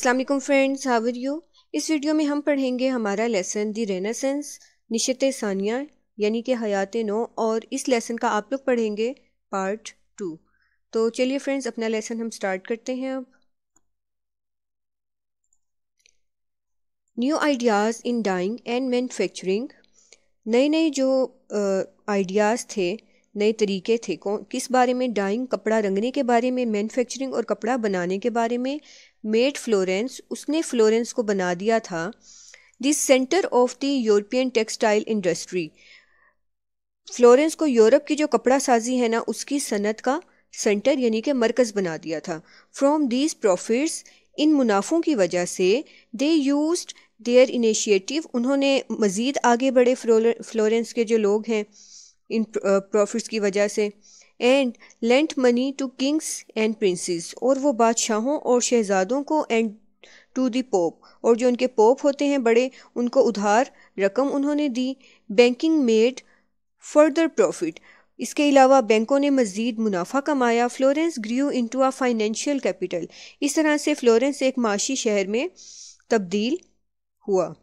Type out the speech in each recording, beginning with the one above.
अस्सलाम वालेकुम friends how are you इस वीडियो में हम पढ़ेंगे हमारा लेसन दी रेनासेंस निशत सानिया यानी कि हयात नो और इस लेसन का आप लोग पढ़ेंगे पार्ट टू तो चलिए फ्रेंड्स अपना लेसन हम स्टार्ट करते हैं अब new ideas in dyeing and manufacturing नए नए जो आइडियाज़ थे नए तरीके थे कौन किस बारे में डाइंग कपड़ा रंगने के बारे में मैन्युफैक्चरिंग और कपड़ा बनाने के बारे में मेड फ्लोरेंस उसने फ्लोरेंस को बना दिया था देंटर centre of the European textile industry Florence को यूरोप की जो कपड़ा साजी है ना उसकी सनत का सेंटर यानी कि मरकज़ बना दिया था फ्रॉम दीज प्रॉफिट्स इन मुनाफों की वजह से दे यूज देयर इनिशिएटिव उन्होंने मज़ीद आगे बढ़े फ्लोरेंस के जो लोग हैं इन प्रॉफिट्स की वजह से and lent money to kings and princes और वो बादशाहों और शहजादों को एंड टू दी पोप और जो उनके पोप होते हैं बड़े उनको उधार रकम उन्होंने दी बैंकिंग मेड फर्दर प्रॉफिट इसके अलावा बैंकों ने मजीद मुनाफा कमाया Florence grew into a financial capital इस तरह से फ्लोरेंस एक माशी शहर में तब्दील हुआ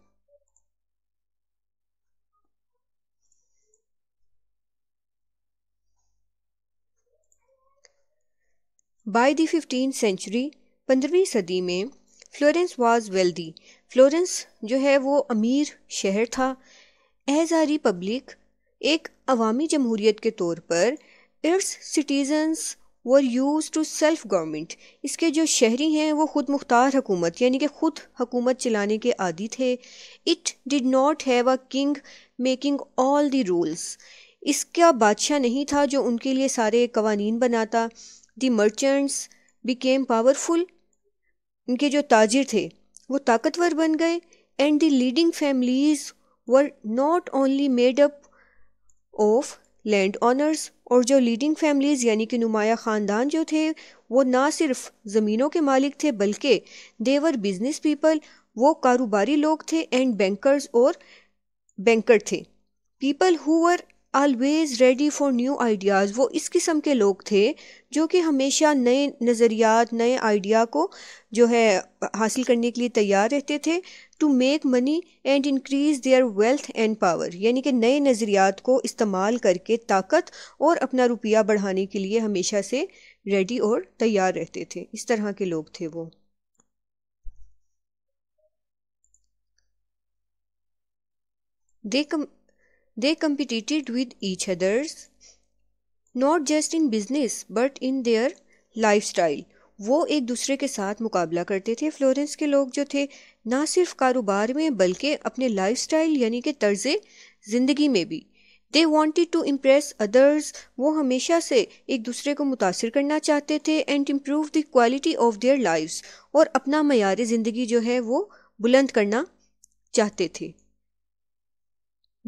बाई दी फ़िफ्टीन सेंचुरी पंद्रहवीं सदी में फ्लोरेंस वाज वेल्दी फ्लोरेंस जो है वो अमीर शहर था एजारी पब्लिक एक अवामी जमहूरीत के तौर पर its citizens were used to self government इसके जो शहरी हैं वो ख़ुद मुख्तार हुकूमत यानी कि ख़ुद हकूमत चलाने के आदि थे it did not have a king making all the rules इसका बादशाह नहीं था जो उनके लिए सारे कवानीन बनाता दी मर्चेंट्स बिकेम पावरफुल इनके जो ताजिर थे वो ताकतवर बन गए and the leading families were not only made up of land owners और जो लीडिंग फैमिलीज़ यानी कि नुमाया ख़ानदान जो थे वो ना सिर्फ ज़मीनों के मालिक थे बल्कि देवर बिजनेस पीपल वो कारोबारी लोग थे एंड बैंकर्स और बैंकर थे people who were always ready for new ideas वो इस किस्म के लोग थे जो कि हमेशा नए नज़रियात नए आइडिया को जो है हासिल करने के लिए तैयार रहते थे to make money and increase their wealth and power यानी कि नए नज़रियात को इस्तेमाल करके ताकत और अपना रुपया बढ़ाने के लिए हमेशा से रेडी और तैयार रहते थे इस तरह के लोग थे वो they They competed with each others not just in business but in their lifestyle वो एक दूसरे के साथ मुकाबला करते थे फ्लोरेंस के लोग जो थे ना सिर्फ कारोबार में बल्कि अपने लाइफ स्टाइल यानी कि तर्ज ज़िंदगी में भी they wanted to impress others वो हमेशा से एक दूसरे को मुतासर करना चाहते थे and improve the quality of their life और अपना मैार ज़िंदगी जो है वो बुलंद करना चाहते थे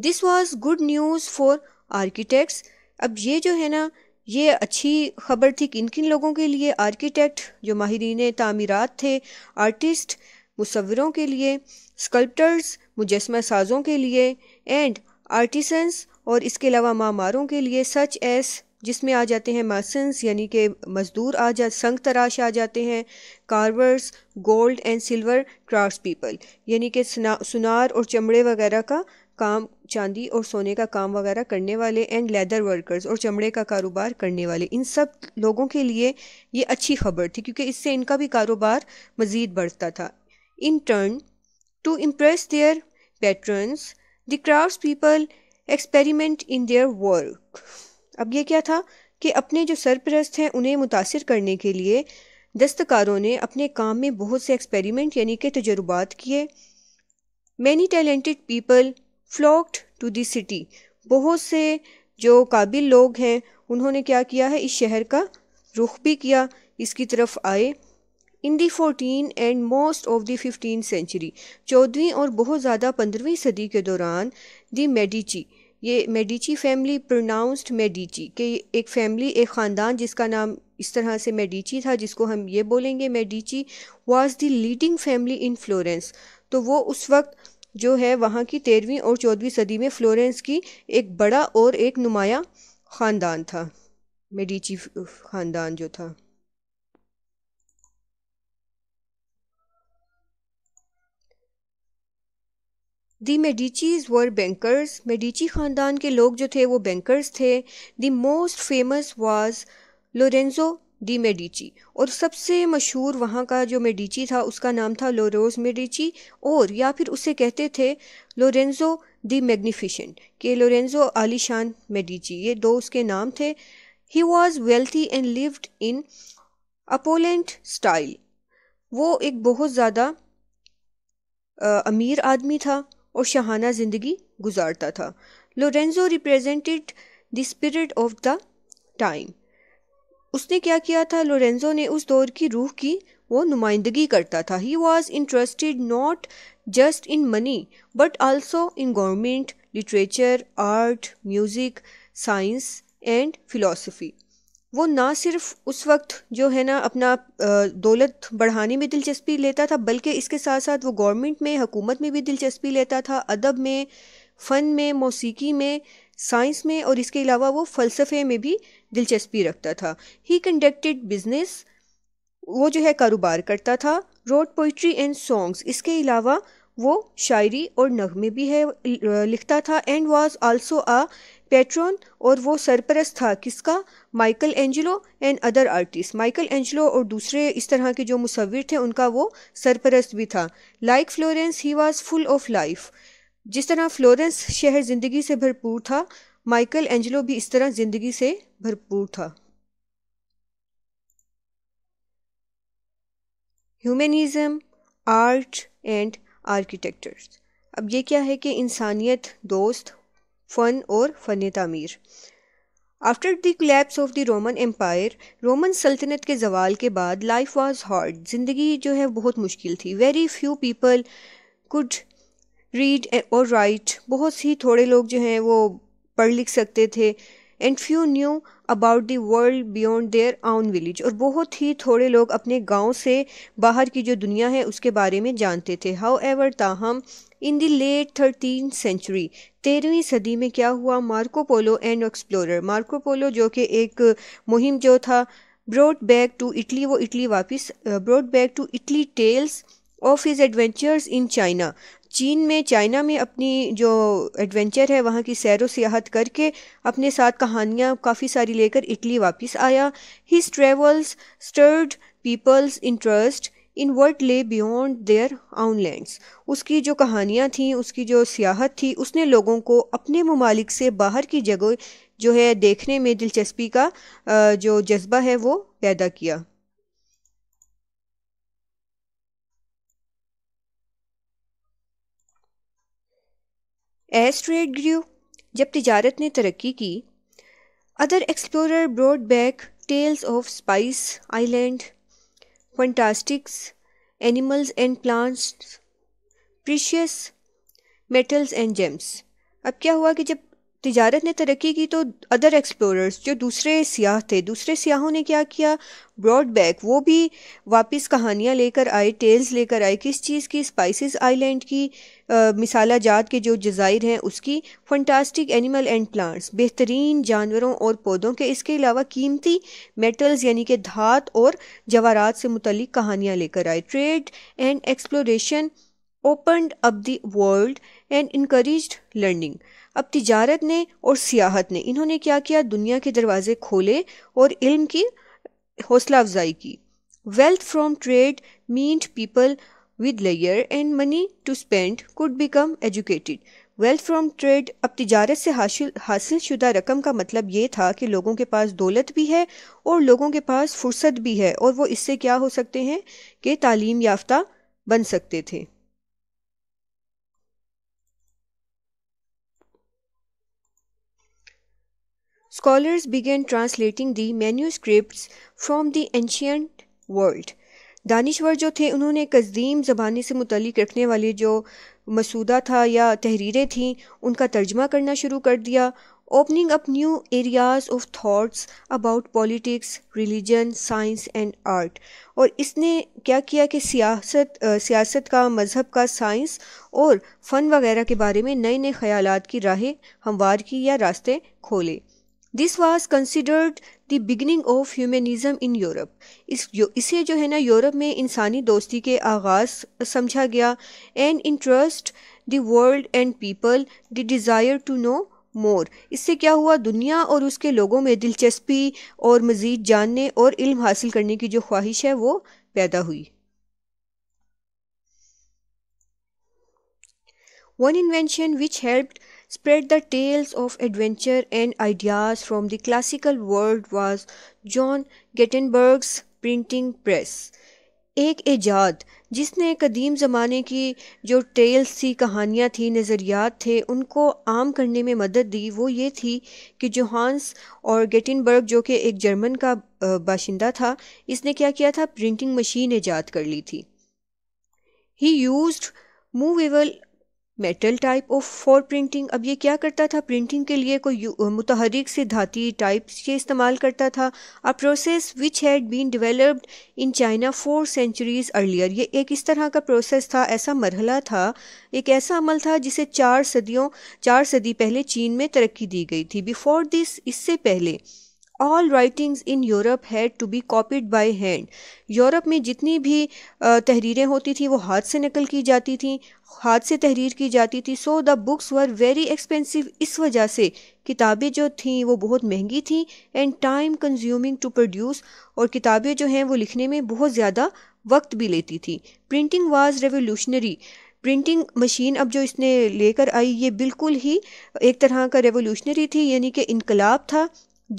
this was good news for architects अब ये जो है ना ये अच्छी खबर थी किन किन लोगों के लिए आर्किटेक्ट जो माहरीन तमीरत थे आर्टिस्ट मुसवरों के लिए स्कल्पटर्स मुजस्मा साजों के लिए एंड आर्टिसंस और इसके अलावा मामारों के लिए सच एस जिसमें आ जाते हैं मासन्स यानी कि मज़दूर आ जा संग तराश आ जाते हैं carvers gold and silver craft people यानी कि सुनार और चमड़े वगैरह का काम चांदी और सोने का काम वगैरह करने वाले एंड लेदर वर्कर्स और चमड़े का कारोबार करने वाले इन सब लोगों के लिए ये अच्छी खबर थी क्योंकि इससे इनका भी कारोबार मज़ीद बढ़ता था in turn to impress their patrons the craft people experiment in their work अब ये क्या था कि अपने जो सरपरस्त हैं उन्हें मुतासर करने के लिए दस्तकारों ने अपने काम में बहुत से एक्सपेरिमेंट यानी कि तजुर्बात किए many talented people flocked to the city बहुत से जो काबिल लोग हैं उन्होंने क्या किया है इस शहर का रुख भी किया इसकी तरफ आए in the fourteen and most of the fifteen century चौदहवीं और बहुत ज़्यादा पंद्रहवीं सदी के दौरान दी मेडिची ये मेडिची फैमिली प्रोनाउंस्ड मेडिची के एक फैमिली एक ख़ानदान जिसका नाम इस तरह से मेडिची था जिसको हम ये बोलेंगे Medici was the leading family in Florence तो वो उस वक्त जो है वहाँ की तेरहवीं और चौदहवीं सदी में फ्लोरेंस की एक बड़ा और एक नुमाया ख़ानदान था मेडिची ख़ानदान जो था दी मेडिचीज़ वर बैंकर्स मेडिची ख़ानदान के लोग जो थे वो बैंकर्स थे the most famous was Lorenzo de Medici और सबसे मशहूर वहाँ का जो मेडिची था उसका नाम था लोरोज मेडिची और या फिर उसे कहते थे लोरेंजो दी मैग्निफिशेंट के लोरेंजो आलिशान मेडिची ये दो उसके नाम थे he was wealthy and lived in opulent style वो एक बहुत ज़्यादा अमीर आदमी था और शहाना ज़िंदगी गुजारता था Lorenzo represented the spirit of the time उसने क्या किया था लोरेंजो ने उस दौर की रूह की वो नुमाइंदगी करता था he was interested not just in money but also in government literature art music science and philosophy वो ना सिर्फ उस वक्त जो है ना अपना दौलत बढ़ाने में दिलचस्पी लेता था बल्कि इसके साथ साथ वो गवर्नमेंट में हुकूमत में भी दिलचस्पी लेता था अदब में फ़न में मौसीकी में साइंस में और इसके अलावा वो फ़लसफ़े में भी दिलचस्पी रखता था ही कंडक्टेड बिजनेस वो जो है कारोबार करता था रोड पोइट्री एंड सॉन्ग्स इसके अलावा वो शायरी और नगमे भी है लिखता था and was also a patron और वो सरपरस्त था किसका Michelangelo and other artist Michelangelo और दूसरे इस तरह के जो मुसविर थे उनका वो सरपरस्त भी था like Florence he was full of life जिस तरह फ्लोरेंस शहर ज़िंदगी से भरपूर था माइकल एंजलो भी इस तरह ज़िंदगी से भरपूर था ह्यूमनिज़म आर्ट एंड आर्किटेक्चर अब ये क्या है कि इंसानियत दोस्त फ़न और फ़न तमीर after the collapse of the Roman empire Roman सल्तनत के जवाल के बाद लाइफ वॉज हार्ड ज़िंदगी जो है बहुत मुश्किल थी very few people could read or write बहुत ही थोड़े लोग जो हैं वो पढ़ लिख सकते थे and few knew about the world beyond their own village और बहुत ही थोड़े लोग अपने गांव से बाहर की जो दुनिया है उसके बारे में जानते थे हाउ एवर ताहम in the late thirteen century तेरहवीं सदी में क्या हुआ Marco Polo and explorer Marco Polo जो कि एक मुहिम जो था ब्रॉड बैक टू इटली वो इटली वापस brought back to Italy tales of his adventures in China चीन में चाइना में अपनी जो एडवेंचर है वहाँ की सैर सियाहत करके अपने साथ कहानियाँ काफ़ी सारी लेकर इटली वापस आया his travels stirred people's interest in world lay beyond their own lands उसकी जो कहानियाँ थीं उसकी जो सियाहत थी उसने लोगों को अपने ममालिक से बाहर की जगह जो है देखने में दिलचस्पी का जो जज्बा है वो पैदा किया एस ट्रेड ग्रू जब तजारत ने तरक्की की other explorer brought back tales of spice island fantastics animals and plants precious metals and gems अब क्या हुआ कि जब तजारत ने तरक्की की तो अदर एक्सप्लोरर्स जो दूसरे सियाह थे दूसरे सियाहों ने क्या किया ब्रॉड बैक वो भी वापस कहानियाँ लेकर आए टेल्स लेकर आए किस चीज़ की स्पाइसेस आइलैंड की मिसाला जात के जो जजायर हैं उसकी फंटास्टिक एनिमल एंड प्लांट्स बेहतरीन जानवरों और पौधों के इसके अलावा कीमती मेटल्स यानी कि धात और जवारात से मुतलिक कहानियाँ लेकर आए trade and exploration open up the world and increase learning अब तिजारत ने और सियाहत ने इन्होंने क्या किया दुनिया के दरवाजे खोले और इल्म की हौसला अफजाई की wealth from trade meant people with लेयर and money to spend could become educated wealth from trade अब तजारत से हासिल हासिल शुदा रकम का मतलब ये था कि लोगों के पास दौलत भी है और लोगों के पास फुर्सत भी है और वो इससे क्या हो सकते हैं कि तालीम याफ्ता बन सकते थे scholars began translating the manuscripts from the ancient world दानश्वर जो थे उन्होंने कज़ीम ज़बानी से मुतलिक रखने वाले जो मसूदा था या तहरीरें थीं उनका तर्जमा करना शुरू कर दिया opening up new areas of thoughts about politics religion science and art और इसने क्या किया कि सियासत सियासत का मज़हब का साइंस और फ़न वगैरह के बारे में नए नए ख़्याल की राहें हमवार की या रास्ते खोले this was considered the beginning of humanism in Europe इस इसे जो है ना यूरोप में इंसानी दोस्ती के आगाज़ समझा गया and interest the world and people the desire to know more इससे क्या हुआ दुनिया और उसके लोगों में दिलचस्पी और मज़ीद जानने और इल्म हासिल करने की जो ख्वाहिश है वो पैदा हुई one invention which helped spread the tales of adventure and ideas from the classical world was John Gutenberg's printing press. एक एजाद जिसने कदीम ज़माने की जो टेल्स थी कहानियाँ थी नज़रियात थे उनको आम करने में मदद दी वो ये थी कि जोहान्स और गेटिनबर्ग जो कि एक जर्मन का बाशिंदा था इसने क्या किया था प्रिंटिंग मशीन ईजाद कर ली थी he used movable metal type of for printing अब ये क्या करता था प्रिंटिंग के लिए कोई मुतहरिक से धाती टाइप्स ये इस्तेमाल करता था a process which had been developed in China four centuries earlier ये एक इस तरह का प्रोसेस था ऐसा मरहला था एक ऐसा अमल था जिसे चार सदियों चार सदी पहले चीन में तरक्की दी गई थी बिफोर दिस इससे पहले all writings in Europe had to be copied by hand Europe में जितनी भी तहरीरें होती थी वो हाथ से नकल की जाती थी हाथ से तहरीर की जाती थी so the books were very expensive इस वजह से किताबें जो थीं वो बहुत महंगी थीं and time consuming to produce और किताबें जो हैं वो लिखने में बहुत ज़्यादा वक्त भी लेती थी printing was revolutionary printing machine अब जो इसने लेकर आई ये बिल्कुल ही एक तरह का रेवोल्यूशनरी थी यानी कि इनकलाब था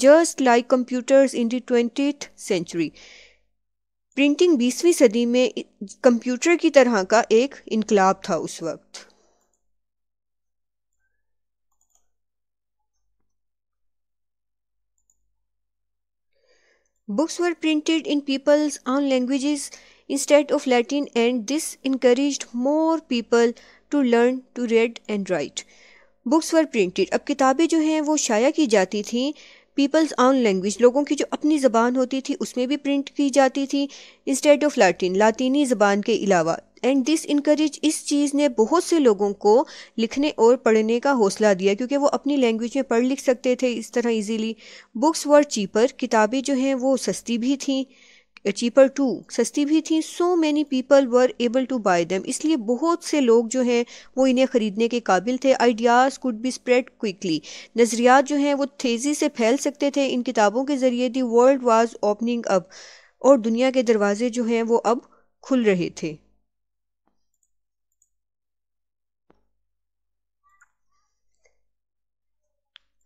just like computers in the twenty century printing बीसवीं सदी में कंप्यूटर की तरह का एक इनकलाब था उस वक्त books were printed in people's own languages instead of Latin and this increase more people to learn to read and write books were printed अब किताबें जो हैं वो शाया की जाती थी पीपल्स ऑन लैंग्वेज लोगों की जो अपनी ज़बान होती थी उसमें भी प्रिंट की जाती थी इंस्टेड ऑफ लाटिन लातीनी ज़बान के अलावा एंड दिस इनक्रेज इस चीज़ ने बहुत से लोगों को लिखने और पढ़ने का हौसला दिया क्योंकि वो अपनी लैंग्वेज में पढ़ लिख सकते थे इस तरह इजीली बुक्स वर चीपर किताबें जो हैं वो सस्ती भी थीं चीपर टू सस्ती भी थी so many people were able to buy them इसलिए बहुत से लोग जो हैं वो इन्हें ख़रीदने के काबिल थे ideas could be spread quickly नज़रियात जो हैं वो तेज़ी से फैल सकते थे इन किताबों के ज़रिए the world was opening up और दुनिया के दरवाजे जो हैं वो अब खुल रहे थे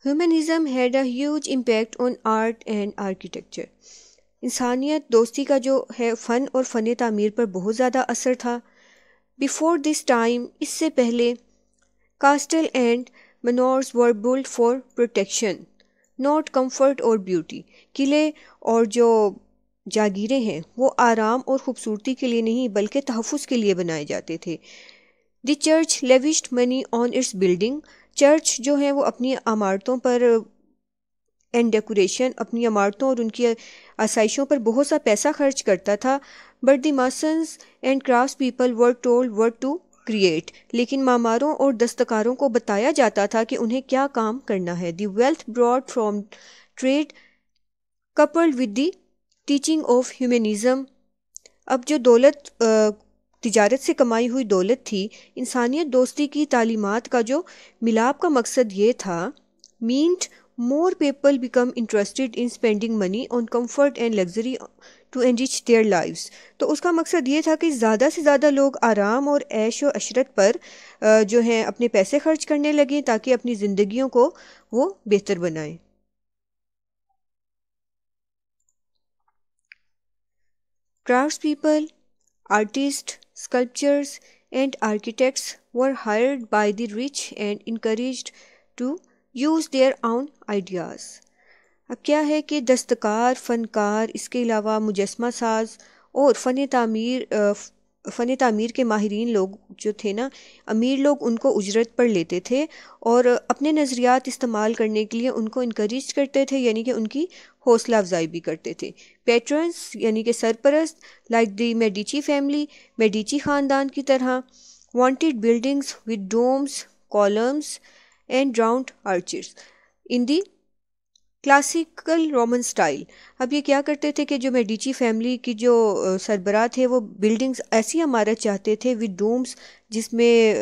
humanism had a huge impact on art and architecture इंसानियत दोस्ती का जो है फ़न और फ़न तमीर पर बहुत ज़्यादा असर था बिफोर दिस टाइम इससे पहले castles and manors were built for protection not comfort और ब्यूटी किले और जो जागीरें हैं वो आराम और ख़ूबसूरती के लिए नहीं बल्कि तहफ़ के लिए बनाए जाते थे the church lavished money on its building church जो है वो अपनी इमारतों पर एंड डेकोरेशन अपनी इमारतों और उनकी आसाइशों पर बहुत सा पैसा खर्च करता था but the masons and craft people were told were to create लेकिन मामारों और दस्तकारों को बताया जाता था कि उन्हें क्या काम करना है the wealth brought from trade coupled with the teaching of humanism अब जो दौलत तजारत से कमाई हुई दौलत थी इंसानियत दोस्ती की तालीमत का जो मिलाप का मकसद ये था meant more people become interested in spending money on comfort and luxury to enrich their life तो उसका मकसद ये था कि ज़्यादा से ज़्यादा लोग आराम और ऐश और अशरत पर जो है अपने पैसे खर्च करने लगें ताकि अपनी जिंदगी को वो बेहतर बनाएं craft people artists sculptors and architects were hired by the rich and increase to use their own ideas अब क्या है कि दस्तकार फ़नकार इसके अलावा मुजस्मा साज और फ़न तमीर फ़न तमीर के माहरीन लोग जो थे ना अमीर लोग उनको उजरत पर लेते थे और अपने नज़रियात इस्तेमाल करने के लिए उनको इनक्रेज करते थे यानी कि उनकी हौसला अफजाई भी करते थे पेट्रंस यानी कि सरपरस्त like the Medici family Medici ख़ानदान की तरह wanted buildings with domes columns and round arches in the classical Roman style अब ये क्या करते थे कि जो मेडिची फैमिली की जो सरबरा थे वो बिल्डिंग्स ऐसी इमारत चाहते थे विद डोम्स जिसमें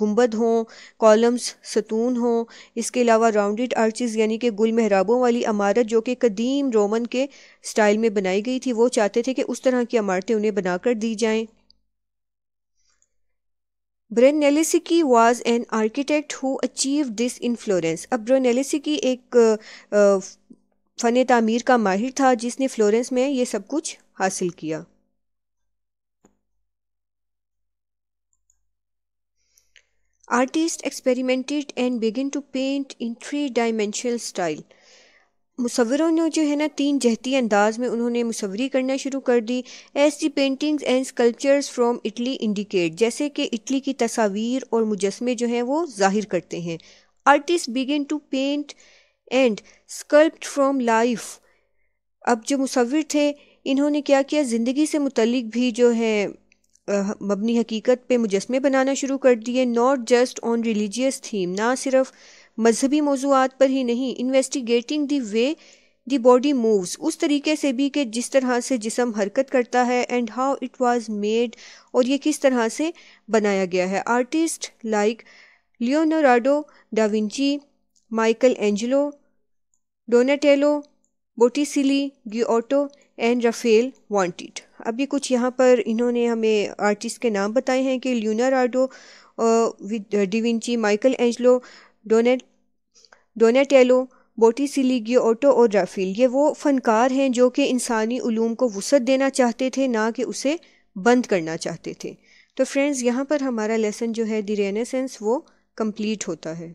गुंबद हों कॉलम्स सतून हों इसके अलावा राउंडेड आर्चिज़ यानी कि गुल महराबों वाली इमारत जो कि कदीम रोमन के स्टाइल में बनाई गई थी वो चाहते थे कि उस तरह की इमारतें उन्हें बनाकर दी जाएँ Brunelleschi was an architect who achieve this in Florence अब ब्रेननेलिसिकी एक फ़न तमीर का माहिर था जिसने फ्लोरेंस में ये सब कुछ हासिल किया artists experimented and begin to paint in three dimensional style मुसवरों ने जो है ना तीन जहती अंदाज में उन्होंने मुसवरी करना शुरू कर दी as the paintings and sculptures from Italy indicate जैसे कि इटली की तस्वीर और मुजस्मे जो हैं वो जाहिर करते हैं artists began to paint and sculpt from life अब जो मुसविर थे इन्होंने क्या किया ज़िंदगी से मुतलिक भी जो है मबनी हकीकत पे मुजस्मे बनाना शुरू कर दिए not just on religious theme ना सिर्फ मजहबी मौजूद पर ही नहीं investigating the way the body moves उस तरीके से भी कि जिस तरह से जिसम हरकत करता है and how it was made और ये किस तरह से बनाया गया है artists like Leonardo da Vinci Michelangelo Donatello Botticelli Giotto and Raphael wanted अभी कुछ यहाँ पर इन्होंने हमें आर्टिस्ट के नाम बताए हैं कि लियोनार्डो डिविंची माइकल एंजलो डोनेट डोनेटेलो बोटिसिलीगियो ओटो और राफील ये वो फ़नकार हैं जो कि इंसानी ूम को वसत देना चाहते थे ना कि उसे बंद करना चाहते थे तो फ्रेंड्स यहाँ पर हमारा लेसन जो है दी रेनेसेंस वो कम्प्लीट होता है